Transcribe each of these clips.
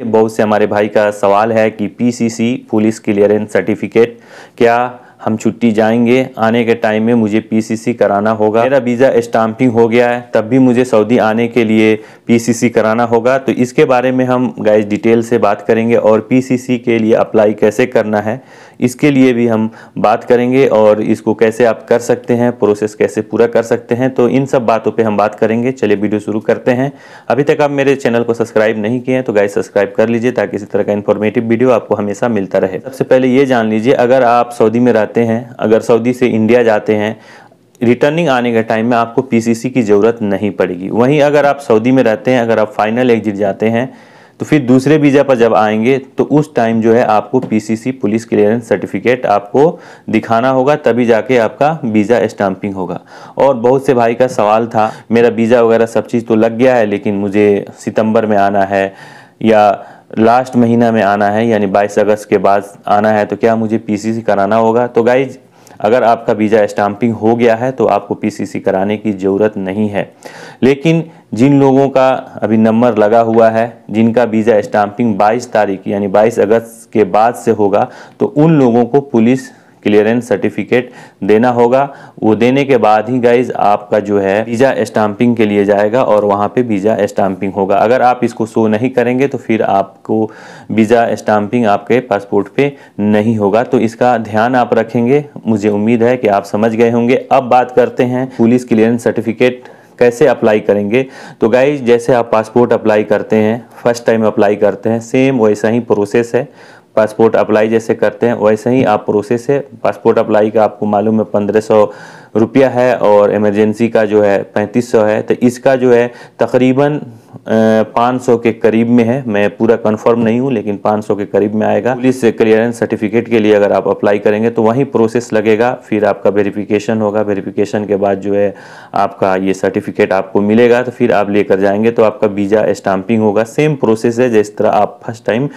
बहुत से हमारे भाई का सवाल है कि पीसीसी पुलिस क्लियरेंस सर्टिफिकेट क्या हम छुट्टी जाएंगे आने के टाइम में मुझे पीसीसी कराना होगा मेरा वीज़ा स्टाम्पिंग हो गया है तब भी मुझे सऊदी आने के लिए पीसीसी कराना होगा तो इसके बारे में हम गाइस डिटेल से बात करेंगे और पीसीसी के लिए अप्लाई कैसे करना है इसके लिए भी हम बात करेंगे और इसको कैसे आप कर सकते हैं प्रोसेस कैसे पूरा कर सकते हैं तो इन सब बातों पर हम बात करेंगे चलिए वीडियो शुरू करते हैं अभी तक आप मेरे चैनल को सब्सक्राइब नहीं किए हैं तो गाइस सब्सक्राइब कर लीजिए ताकि इसी तरह का इन्फॉर्मेटिव वीडियो आपको हमेशा मिलता रहे सबसे पहले ये जान लीजिए अगर आप सऊदी में रहते जाते हैं अगर सऊदी से इंडिया जाते हैं रिटर्निंग आने के टाइम में आपको पीसीसी की ज़रूरत नहीं पड़ेगी वहीं अगर आप सऊदी में रहते हैं अगर आप फाइनल एग्जिट जाते हैं तो फिर दूसरे वीज़ा पर जब आएंगे तो उस टाइम जो है आपको पीसीसी पुलिस क्लियरेंस सर्टिफिकेट आपको दिखाना होगा तभी जाके आपका वीज़ा स्टाम्पिंग होगा और बहुत से भाई का सवाल था मेरा वीज़ा वगैरह सब चीज़ तो लग गया है लेकिन मुझे सितंबर में आना है या लास्ट महीना में आना है यानी 22 अगस्त के बाद आना है तो क्या मुझे पीसीसी कराना होगा तो गाइज अगर आपका वीज़ा स्टाम्पिंग हो गया है तो आपको पीसीसी कराने की ज़रूरत नहीं है लेकिन जिन लोगों का अभी नंबर लगा हुआ है जिनका वीज़ा स्टाम्पिंग 22 तारीख यानी 22 अगस्त के बाद से होगा तो उन लोगों को पुलिस क्लियरेंस सर्टिफिकेट देना होगा वो देने के बाद ही गाइज आपका जो है वीज़ा स्टाम्पिंग के लिए जाएगा और वहाँ पे वीज़ा स्टाम्पिंग होगा अगर आप इसको शो नहीं करेंगे तो फिर आपको वीज़ा स्टाम्पिंग आपके पासपोर्ट पे नहीं होगा तो इसका ध्यान आप रखेंगे मुझे उम्मीद है कि आप समझ गए होंगे अब बात करते हैं पुलिस क्लियरेंस सर्टिफिकेट कैसे अप्लाई करेंगे तो गाइज जैसे आप पासपोर्ट अप्लाई करते हैं फर्स्ट टाइम अप्लाई करते हैं सेम वैसा ही प्रोसेस है पासपोर्ट अप्लाई जैसे करते हैं वैसे ही आप प्रोसेस है पासपोर्ट अप्लाई का आपको मालूम है पंद्रह सौ रुपया है और इमरजेंसी का जो है पैंतीस सौ है तो इसका जो है तकरीबन पाँच सौ के करीब में है मैं पूरा कंफर्म नहीं हूँ लेकिन पाँच सौ के करीब में आएगा पुलिस क्लियरेंस सर्टिफिकेट के लिए अगर आप अप्लाई करेंगे तो वहीं प्रोसेस लगेगा फिर आपका वेरिफिकेशन होगा वेरिफिकेशन के बाद जो है आपका ये सर्टिफिकेट आपको मिलेगा तो फिर आप लेकर जाएंगे तो आपका वीज़ा स्टाम्पिंग होगा सेम प्रोसेस है जिस तरह आप फर्स्ट टाइम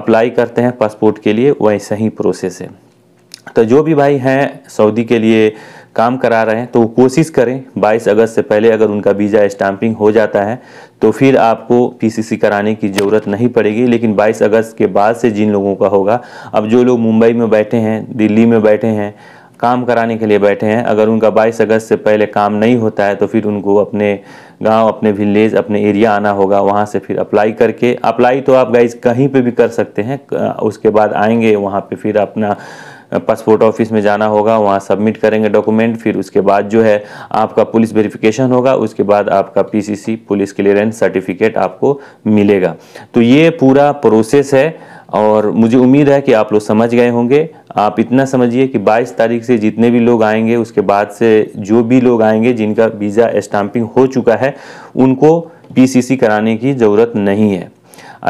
अप्लाई करते हैं पासपोर्ट के लिए वही ही प्रोसेस है तो जो भी भाई हैं सऊदी के लिए काम करा रहे हैं तो वो कोशिश करें 22 अगस्त से पहले अगर उनका वीज़ा स्टाम्पिंग हो जाता है तो फिर आपको पीसीसी कराने की ज़रूरत नहीं पड़ेगी लेकिन 22 अगस्त के बाद से जिन लोगों का होगा अब जो लोग मुंबई में बैठे हैं दिल्ली में बैठे हैं काम कराने के लिए बैठे हैं अगर उनका बाईस अगस्त से पहले काम नहीं होता है तो फिर उनको अपने गांव अपने विलेज अपने एरिया आना होगा वहां से फिर अप्लाई करके अप्लाई तो आप गाइज कहीं पे भी कर सकते हैं उसके बाद आएंगे वहां पे फिर अपना पासपोर्ट ऑफिस में जाना होगा वहाँ सबमिट करेंगे डॉक्यूमेंट फिर उसके बाद जो है आपका पुलिस वेरिफिकेशन होगा उसके बाद आपका पीसीसी पुलिस क्लियरेंस सर्टिफिकेट आपको मिलेगा तो ये पूरा प्रोसेस है और मुझे उम्मीद है कि आप लोग समझ गए होंगे आप इतना समझिए कि 22 तारीख से जितने भी लोग आएंगे उसके बाद से जो भी लोग आएंगे जिनका वीज़ा स्टाम्पिंग हो चुका है उनको पीसीसी कराने की ज़रूरत नहीं है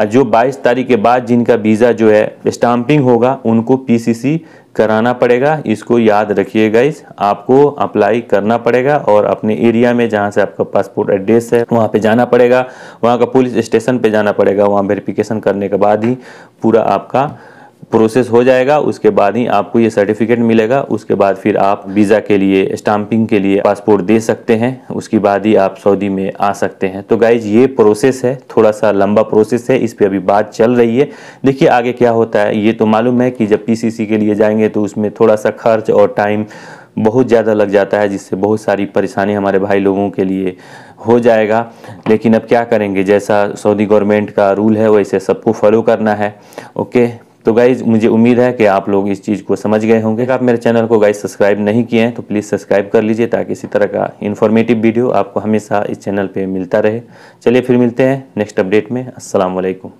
जो 22 तारीख के बाद जिनका वीज़ा जो है स्टाम्पिंग होगा उनको पीसीसी कराना पड़ेगा इसको याद रखिएगा इस आपको अप्लाई करना पड़ेगा और अपने एरिया में जहाँ से आपका पासपोर्ट एड्रेस है वहाँ पे जाना पड़ेगा वहाँ का पुलिस स्टेशन पे जाना पड़ेगा वहाँ वेरिफिकेशन करने के बाद ही पूरा आपका प्रोसेस हो जाएगा उसके बाद ही आपको ये सर्टिफिकेट मिलेगा उसके बाद फिर आप वीज़ा के लिए स्टाम्पिंग के लिए पासपोर्ट दे सकते हैं उसके बाद ही आप सऊदी में आ सकते हैं तो गाइज ये प्रोसेस है थोड़ा सा लंबा प्रोसेस है इस पर अभी बात चल रही है देखिए आगे क्या होता है ये तो मालूम है कि जब पी के लिए जाएंगे तो उसमें थोड़ा सा खर्च और टाइम बहुत ज़्यादा लग जाता है जिससे बहुत सारी परेशानी हमारे भाई लोगों के लिए हो जाएगा लेकिन अब क्या करेंगे जैसा सऊदी गवर्नमेंट का रूल है वैसे सबको फॉलो करना है ओके तो गाइज मुझे उम्मीद है कि आप लोग इस चीज़ को समझ गए होंगे अगर आप मेरे चैनल को गाइज सब्सक्राइब नहीं किए हैं तो प्लीज़ सब्सक्राइब कर लीजिए ताकि इसी तरह का इन्फॉर्मेटिव वीडियो आपको हमेशा इस चैनल पर मिलता रहे चलिए फिर मिलते हैं नेक्स्ट अपडेट में असलम